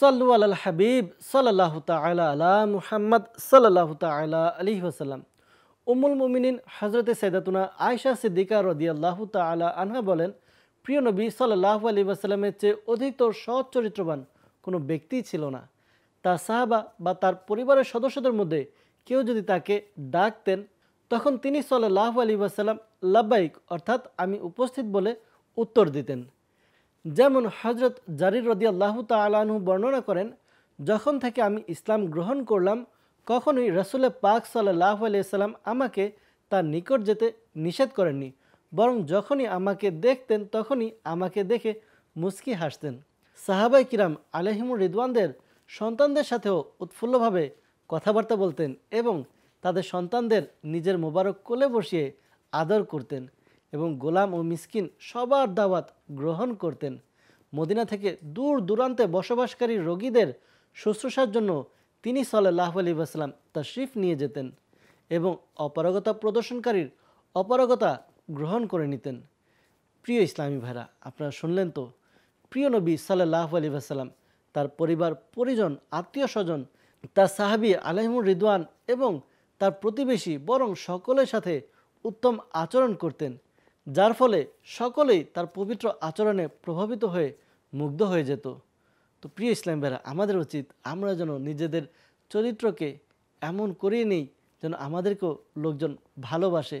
সাল্লু আল হাবিব সাল্লাহ তালা আলা মুহাম্মদ সাল্লাহ তালা আলী ওসাল্লাম উমুল মুমিনিন হজরত সৈদাতুনা আয়সা সিদ্দিকা রদিয়াল্লাহ তালা আনহা বলেন প্রিয় নবী সাল্লাহ আলী ওয়াসাল্লামের চেয়ে অধিকতর সৎ চরিত্রবান কোনো ব্যক্তি ছিল না তা সাহাবা বা তার পরিবারের সদস্যদের মধ্যে কেউ যদি তাকে ডাকতেন তখন তিনি সাল্লাহ আলী ওসাল্লাম লাব্বাইক অর্থাৎ আমি উপস্থিত বলে উত্তর দিতেন যেমন হজরত জারির রদি আল্লাহ তালু বর্ণনা করেন যখন থেকে আমি ইসলাম গ্রহণ করলাম কখনোই রসুল পাক সাল্লাহ আলিয়াল্লাম আমাকে তার নিকট যেতে নিষেধ করেননি বরং যখনই আমাকে দেখতেন তখনই আমাকে দেখে মুস্কি হাসতেন সাহাবাই কিরাম আলহিমুর রিদওয়ানদের সন্তানদের সাথেও উৎফুল্লভাবে কথাবার্তা বলতেন এবং তাদের সন্তানদের নিজের মোবারক কোলে বসিয়ে আদর করতেন এবং গোলাম ও মিসকিন সবার দাওয়াত গ্রহণ করতেন মদিনা থেকে দূর দূরান্তে বসবাসকারী রোগীদের শুশ্রূষার জন্য তিনি সাল্লাহ আলী আসলাম শিফ নিয়ে যেতেন এবং অপারগতা প্রদর্শনকারীর অপারগতা গ্রহণ করে নিতেন প্রিয় ইসলামী ভাইরা আপনারা শুনলেন তো প্রিয় নবী সাল্লাহ আলী ভাসাল্লাম তার পরিবার পরিজন আত্মীয় স্বজন তার সাহাবি আলহিমুর রিদওয়ান এবং তার প্রতিবেশী বরং সকলের সাথে উত্তম আচরণ করতেন যার ফলে সকলেই তার পবিত্র আচরণে প্রভাবিত হয়ে মুগ্ধ হয়ে যেত তো প্রিয় ইসলাম ভাইরা আমাদের উচিত আমরা যেন নিজেদের চরিত্রকে এমন করিয়ে নিই যেন আমাদেরকেও লোকজন ভালোবাসে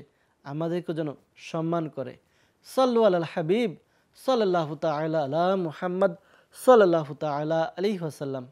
আমাদেরকে যেন সম্মান করে সাল্লু আল্লাহ হাবিব সাল্লাহ তালা মুহাম্মদ সাল্লাহ তালা আলী হাসাল্লাম